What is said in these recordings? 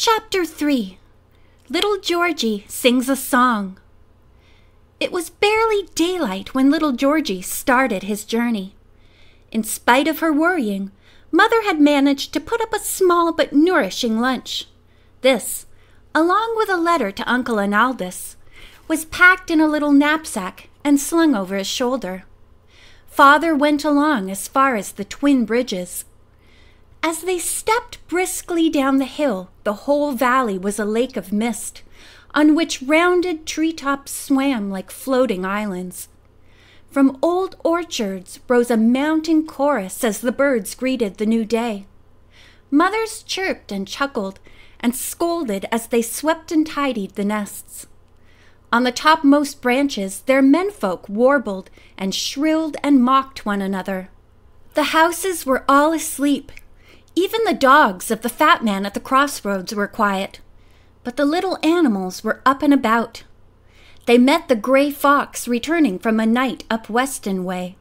Chapter 3 Little Georgie Sings a Song. It was barely daylight when little Georgie started his journey. In spite of her worrying, Mother had managed to put up a small but nourishing lunch. This, along with a letter to Uncle Analdus, was packed in a little knapsack and slung over his shoulder. Father went along as far as the twin bridges as they stepped briskly down the hill, the whole valley was a lake of mist, on which rounded tree tops swam like floating islands. From old orchards rose a mountain chorus as the birds greeted the new day. Mothers chirped and chuckled and scolded as they swept and tidied the nests. On the topmost branches, their menfolk warbled and shrilled and mocked one another. The houses were all asleep, even the dogs of the fat man at the crossroads were quiet, but the little animals were up and about. They met the gray fox returning from a night up Weston way.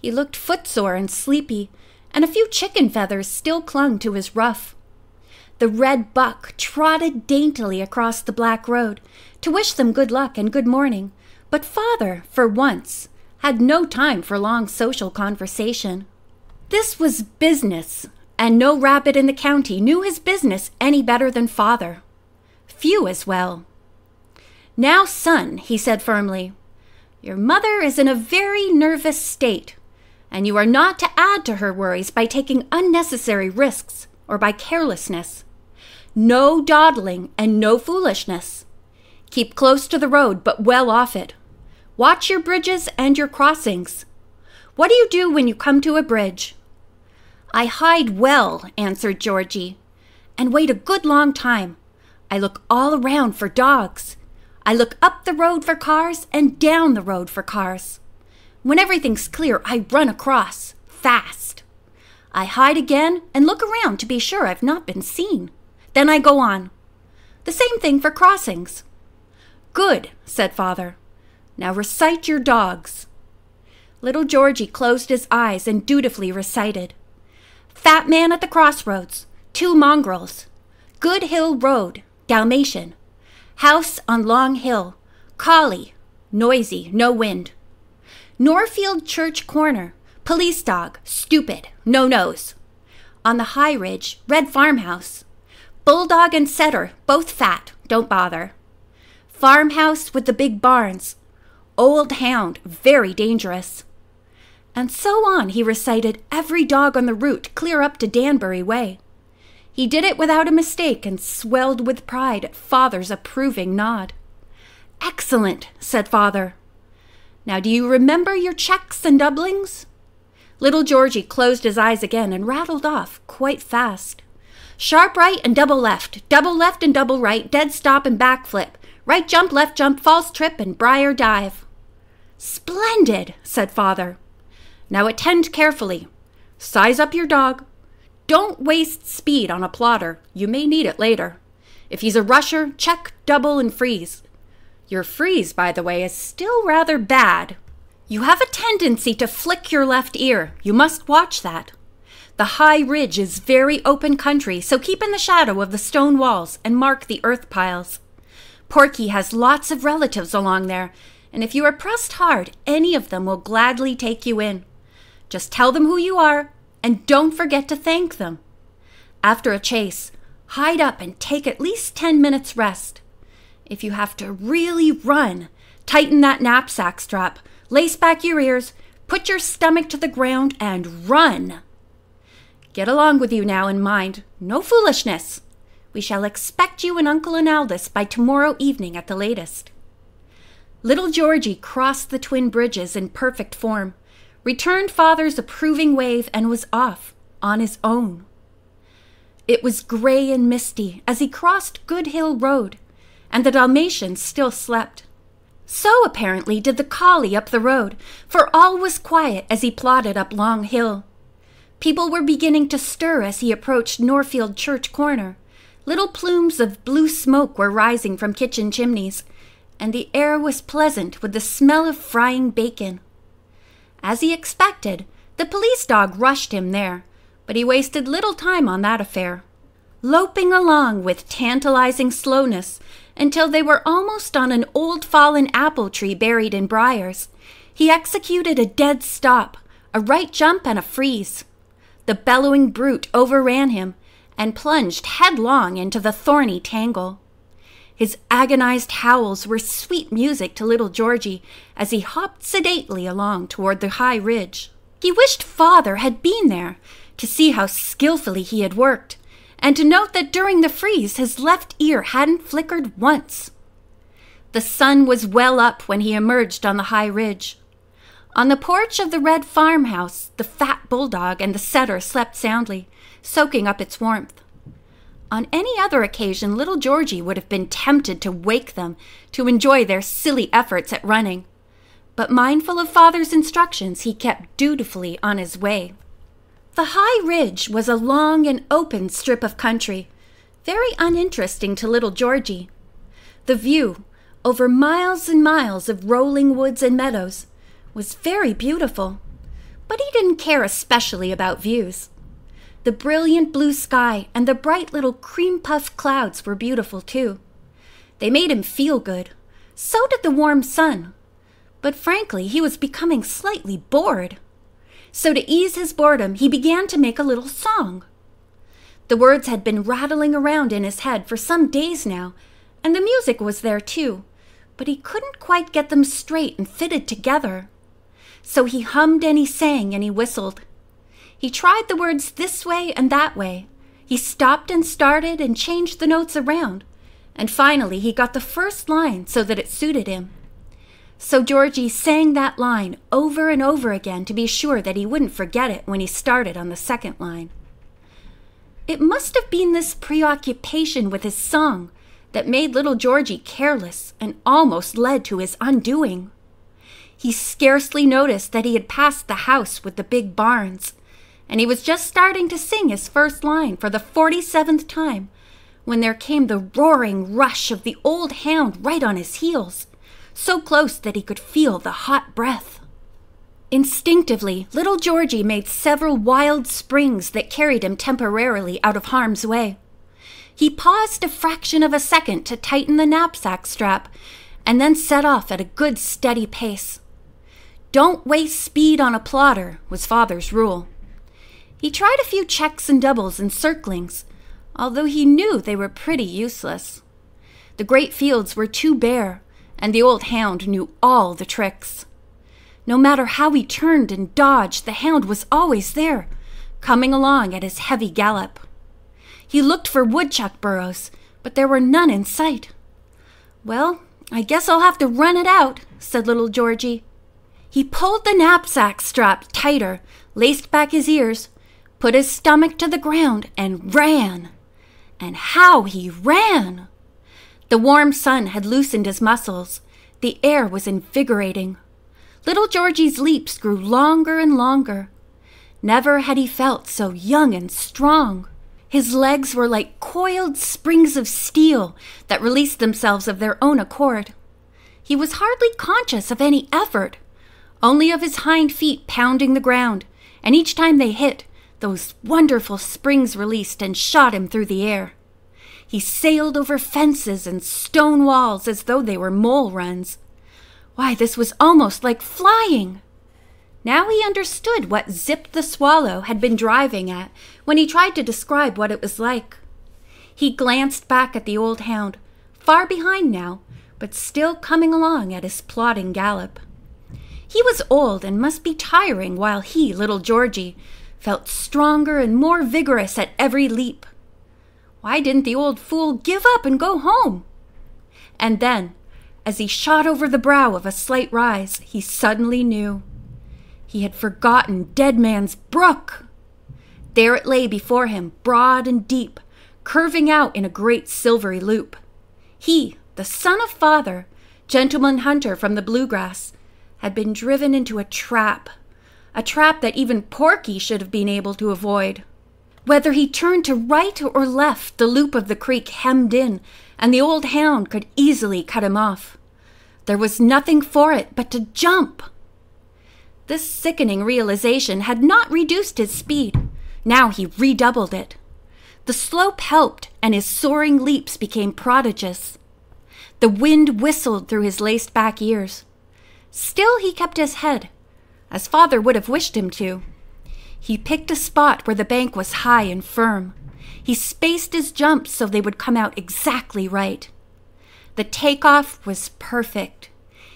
He looked footsore and sleepy, and a few chicken feathers still clung to his ruff. The red buck trotted daintily across the black road to wish them good luck and good morning, but father, for once, had no time for long social conversation. This was business, and no rabbit in the county knew his business any better than father. Few as well. Now, son, he said firmly, your mother is in a very nervous state, and you are not to add to her worries by taking unnecessary risks or by carelessness. No dawdling and no foolishness. Keep close to the road, but well off it. Watch your bridges and your crossings. What do you do when you come to a bridge? I hide well, answered Georgie, and wait a good long time. I look all around for dogs. I look up the road for cars and down the road for cars. When everything's clear, I run across, fast. I hide again and look around to be sure I've not been seen. Then I go on. The same thing for crossings. Good, said father. Now recite your dogs. Little Georgie closed his eyes and dutifully recited. Fat Man at the Crossroads, Two Mongrels, Good Hill Road, Dalmatian, House on Long Hill, Collie, Noisy, No Wind, Norfield Church Corner, Police Dog, Stupid, No Nose, On the High Ridge, Red Farmhouse, Bulldog and Setter, both fat, don't bother. Farmhouse with the big barns. Old hound, very dangerous. And so on he recited every dog on the route clear up to Danbury Way. He did it without a mistake and swelled with pride at father's approving nod. Excellent, said father. Now do you remember your checks and doublings? Little Georgie closed his eyes again and rattled off quite fast. Sharp right and double left, double left and double right, dead stop and back flip, right jump, left jump, false trip, and briar dive. Splendid, said father. Now attend carefully. Size up your dog. Don't waste speed on a plotter. You may need it later. If he's a rusher, check, double, and freeze. Your freeze, by the way, is still rather bad. You have a tendency to flick your left ear. You must watch that. The high ridge is very open country, so keep in the shadow of the stone walls and mark the earth piles. Porky has lots of relatives along there, and if you are pressed hard, any of them will gladly take you in. Just tell them who you are and don't forget to thank them. After a chase, hide up and take at least 10 minutes rest. If you have to really run, tighten that knapsack strap, lace back your ears, put your stomach to the ground, and run. Get along with you now in mind. No foolishness. We shall expect you and Uncle Analdis by tomorrow evening at the latest. Little Georgie crossed the twin bridges in perfect form returned father's approving wave, and was off on his own. It was gray and misty as he crossed Good Hill Road, and the Dalmatians still slept. So apparently did the collie up the road, for all was quiet as he plodded up Long Hill. People were beginning to stir as he approached Norfield Church Corner. Little plumes of blue smoke were rising from kitchen chimneys, and the air was pleasant with the smell of frying bacon. As he expected, the police dog rushed him there, but he wasted little time on that affair, loping along with tantalizing slowness until they were almost on an old fallen apple tree buried in briars. He executed a dead stop, a right jump, and a freeze. The bellowing brute overran him and plunged headlong into the thorny tangle. His agonized howls were sweet music to little Georgie as he hopped sedately along toward the high ridge. He wished father had been there to see how skilfully he had worked, and to note that during the freeze his left ear hadn't flickered once. The sun was well up when he emerged on the high ridge. On the porch of the red farmhouse, the fat bulldog and the setter slept soundly, soaking up its warmth. On any other occasion, little Georgie would have been tempted to wake them to enjoy their silly efforts at running. But mindful of father's instructions, he kept dutifully on his way. The high ridge was a long and open strip of country, very uninteresting to little Georgie. The view, over miles and miles of rolling woods and meadows, was very beautiful, but he didn't care especially about views. The brilliant blue sky and the bright little cream puff clouds were beautiful, too. They made him feel good. So did the warm sun. But frankly, he was becoming slightly bored. So to ease his boredom, he began to make a little song. The words had been rattling around in his head for some days now, and the music was there too, but he couldn't quite get them straight and fitted together. So he hummed and he sang and he whistled. He tried the words this way and that way. He stopped and started and changed the notes around. And finally, he got the first line so that it suited him. So Georgie sang that line over and over again to be sure that he wouldn't forget it when he started on the second line. It must have been this preoccupation with his song that made little Georgie careless and almost led to his undoing. He scarcely noticed that he had passed the house with the big barns and he was just starting to sing his first line for the 47th time when there came the roaring rush of the old hound right on his heels, so close that he could feel the hot breath. Instinctively, little Georgie made several wild springs that carried him temporarily out of harm's way. He paused a fraction of a second to tighten the knapsack strap and then set off at a good steady pace. Don't waste speed on a plotter, was father's rule. He tried a few checks and doubles and circlings, although he knew they were pretty useless. The great fields were too bare, and the old hound knew all the tricks. No matter how he turned and dodged, the hound was always there, coming along at his heavy gallop. He looked for woodchuck burrows, but there were none in sight. Well, I guess I'll have to run it out, said little Georgie. He pulled the knapsack strap tighter, laced back his ears, put his stomach to the ground, and ran. And how he ran! The warm sun had loosened his muscles. The air was invigorating. Little Georgie's leaps grew longer and longer. Never had he felt so young and strong. His legs were like coiled springs of steel that released themselves of their own accord. He was hardly conscious of any effort, only of his hind feet pounding the ground, and each time they hit, those wonderful springs released and shot him through the air. He sailed over fences and stone walls as though they were mole runs. Why, this was almost like flying! Now he understood what Zip the Swallow had been driving at when he tried to describe what it was like. He glanced back at the old hound, far behind now, but still coming along at his plodding gallop. He was old and must be tiring while he, little Georgie, felt stronger and more vigorous at every leap. Why didn't the old fool give up and go home? And then, as he shot over the brow of a slight rise, he suddenly knew. He had forgotten Dead Man's Brook. There it lay before him, broad and deep, curving out in a great silvery loop. He, the son of father, gentleman hunter from the bluegrass, had been driven into a trap a trap that even Porky should have been able to avoid. Whether he turned to right or left, the loop of the creek hemmed in, and the old hound could easily cut him off. There was nothing for it but to jump. This sickening realization had not reduced his speed. Now he redoubled it. The slope helped, and his soaring leaps became prodigious. The wind whistled through his laced back ears. Still, he kept his head, as father would have wished him to. He picked a spot where the bank was high and firm. He spaced his jumps so they would come out exactly right. The takeoff was perfect.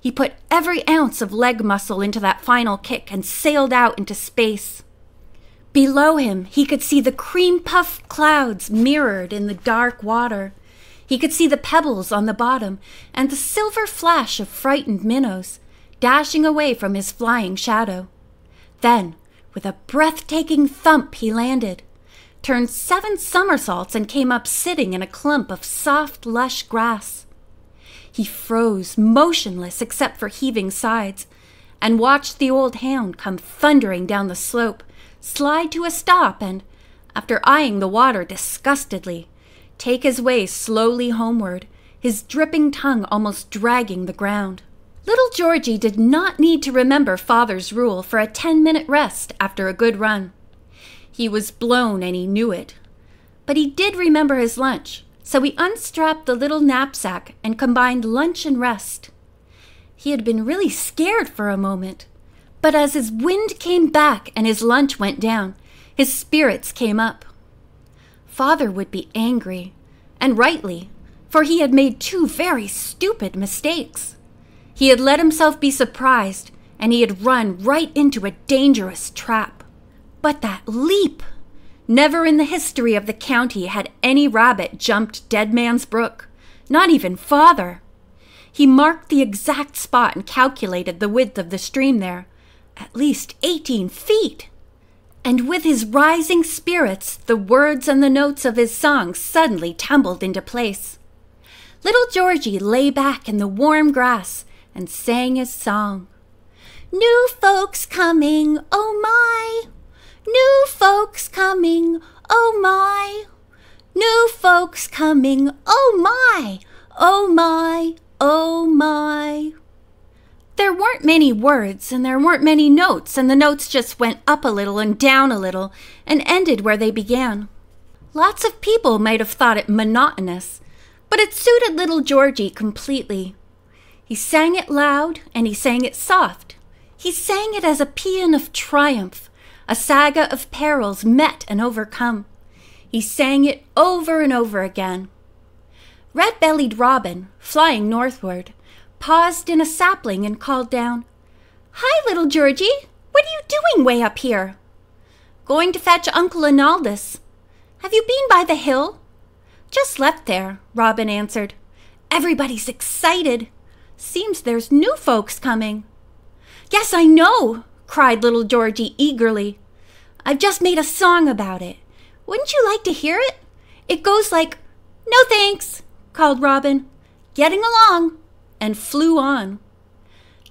He put every ounce of leg muscle into that final kick and sailed out into space. Below him, he could see the cream puff clouds mirrored in the dark water. He could see the pebbles on the bottom and the silver flash of frightened minnows, dashing away from his flying shadow. Then, with a breathtaking thump, he landed, turned seven somersaults, and came up sitting in a clump of soft, lush grass. He froze, motionless except for heaving sides, and watched the old hound come thundering down the slope, slide to a stop, and, after eyeing the water disgustedly, take his way slowly homeward, his dripping tongue almost dragging the ground. Little Georgie did not need to remember Father's rule for a 10 minute rest after a good run. He was blown and he knew it. But he did remember his lunch, so he unstrapped the little knapsack and combined lunch and rest. He had been really scared for a moment, but as his wind came back and his lunch went down, his spirits came up. Father would be angry, and rightly, for he had made two very stupid mistakes. He had let himself be surprised, and he had run right into a dangerous trap. But that leap! Never in the history of the county had any rabbit jumped Dead Man's Brook, not even father. He marked the exact spot and calculated the width of the stream there, at least 18 feet. And with his rising spirits, the words and the notes of his song suddenly tumbled into place. Little Georgie lay back in the warm grass, and sang his song. New folks coming, oh my! New folks coming, oh my! New folks coming, oh my! Oh my! Oh my! There weren't many words, and there weren't many notes, and the notes just went up a little and down a little and ended where they began. Lots of people might have thought it monotonous, but it suited little Georgie completely. He sang it loud and he sang it soft. He sang it as a paean of triumph, a saga of perils met and overcome. He sang it over and over again. Red bellied Robin, flying northward, paused in a sapling and called down, Hi, little Georgie! What are you doing way up here? Going to fetch Uncle Analdus? Have you been by the hill? Just left there, Robin answered. Everybody's excited. Seems there's new folks coming. Yes, I know, cried little Georgie eagerly. I've just made a song about it. Wouldn't you like to hear it? It goes like, No thanks, called Robin, getting along, and flew on.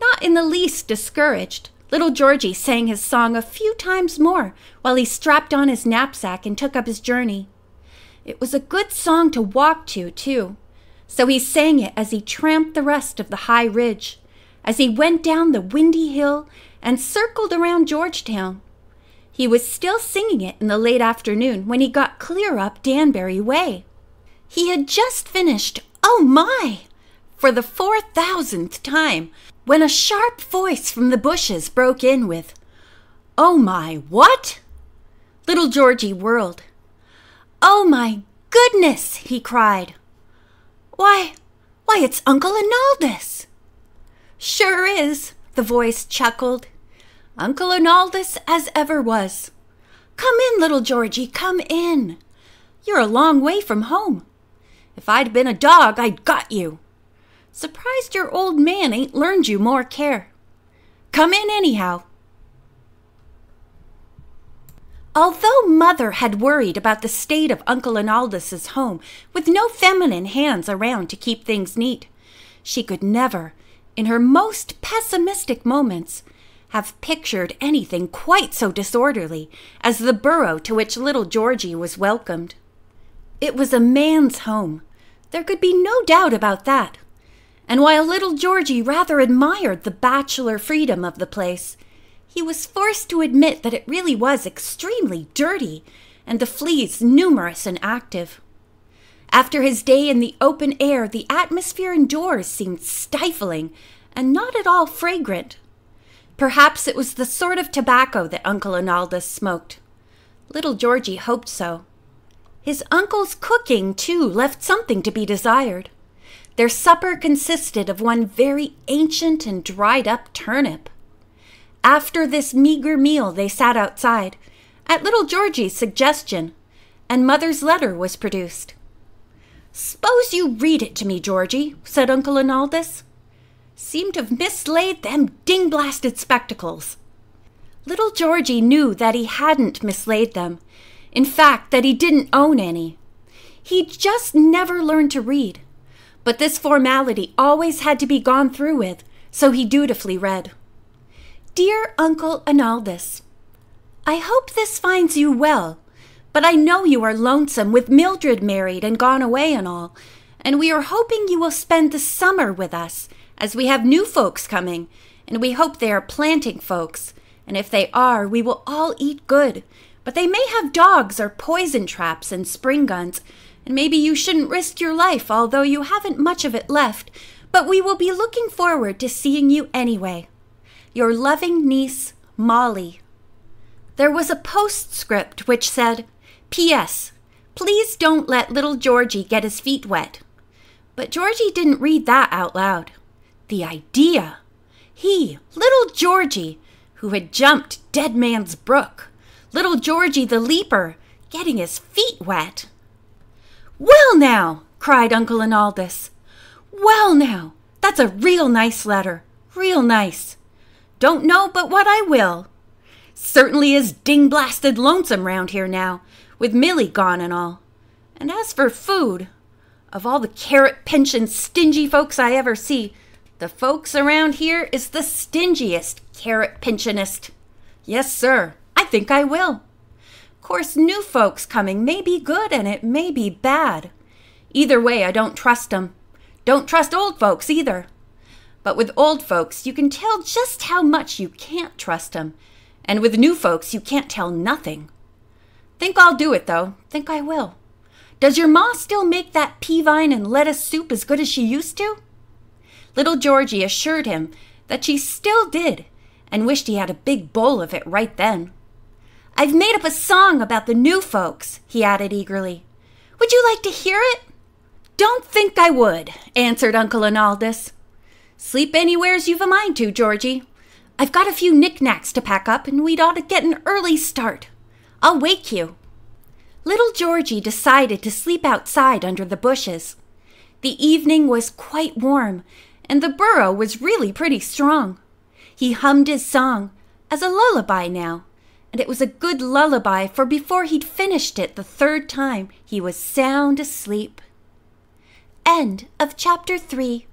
Not in the least discouraged, little Georgie sang his song a few times more while he strapped on his knapsack and took up his journey. It was a good song to walk to, too so he sang it as he tramped the rest of the high ridge, as he went down the windy hill and circled around Georgetown. He was still singing it in the late afternoon when he got clear up Danbury Way. He had just finished, oh my! for the four thousandth time when a sharp voice from the bushes broke in with, Oh my, what? Little Georgie whirled. Oh my goodness, he cried. Why, why, it's Uncle Arnaldus! Sure is, the voice chuckled. Uncle Arnaldus as ever was. Come in, little Georgie, come in. You're a long way from home. If I'd been a dog, I'd got you. Surprised your old man ain't learned you more care. Come in anyhow. Although Mother had worried about the state of Uncle Inaldus's home, with no feminine hands around to keep things neat, she could never, in her most pessimistic moments, have pictured anything quite so disorderly as the burrow to which little Georgie was welcomed. It was a man's home. There could be no doubt about that. And while little Georgie rather admired the bachelor freedom of the place, he was forced to admit that it really was extremely dirty and the fleas numerous and active. After his day in the open air, the atmosphere indoors seemed stifling and not at all fragrant. Perhaps it was the sort of tobacco that Uncle Analdas smoked. Little Georgie hoped so. His uncle's cooking, too, left something to be desired. Their supper consisted of one very ancient and dried up turnip. After this meager meal, they sat outside, at little Georgie's suggestion, and Mother's letter was produced. S'pose you read it to me, Georgie, said Uncle Analdus seemed to have mislaid them ding-blasted spectacles. Little Georgie knew that he hadn't mislaid them. In fact, that he didn't own any. He just never learned to read. But this formality always had to be gone through with, so he dutifully read. Dear Uncle Analdus, I hope this finds you well, but I know you are lonesome with Mildred married and gone away and all, and we are hoping you will spend the summer with us, as we have new folks coming, and we hope they are planting folks, and if they are, we will all eat good, but they may have dogs or poison traps and spring guns, and maybe you shouldn't risk your life, although you haven't much of it left, but we will be looking forward to seeing you anyway. Your loving niece, Molly. There was a postscript which said, P.S. Please don't let little Georgie get his feet wet. But Georgie didn't read that out loud. The idea! He, little Georgie, who had jumped Dead Man's Brook, little Georgie the leaper, getting his feet wet. Well, now, cried Uncle Inaldus. Well, now, that's a real nice letter, real nice. Don't know but what I will. Certainly is ding blasted lonesome round here now, with Milly gone and all. And as for food, of all the carrot pension stingy folks I ever see, the folks around here is the stingiest carrot pensionist. Yes, sir, I think I will. Course, new folks coming may be good and it may be bad. Either way, I don't trust 'em. Don't trust old folks either. But with old folks, you can tell just how much you can't trust 'em, And with new folks, you can't tell nothing. Think I'll do it, though. Think I will. Does your ma still make that pea vine and lettuce soup as good as she used to? Little Georgie assured him that she still did, and wished he had a big bowl of it right then. I've made up a song about the new folks, he added eagerly. Would you like to hear it? Don't think I would, answered Uncle Analdus. Sleep anywheres you've a mind to, Georgie. I've got a few knickknacks to pack up, and we'd ought to get an early start. I'll wake you. Little Georgie decided to sleep outside under the bushes. The evening was quite warm, and the burro was really pretty strong. He hummed his song, as a lullaby now, and it was a good lullaby, for before he'd finished it the third time, he was sound asleep. End of chapter 3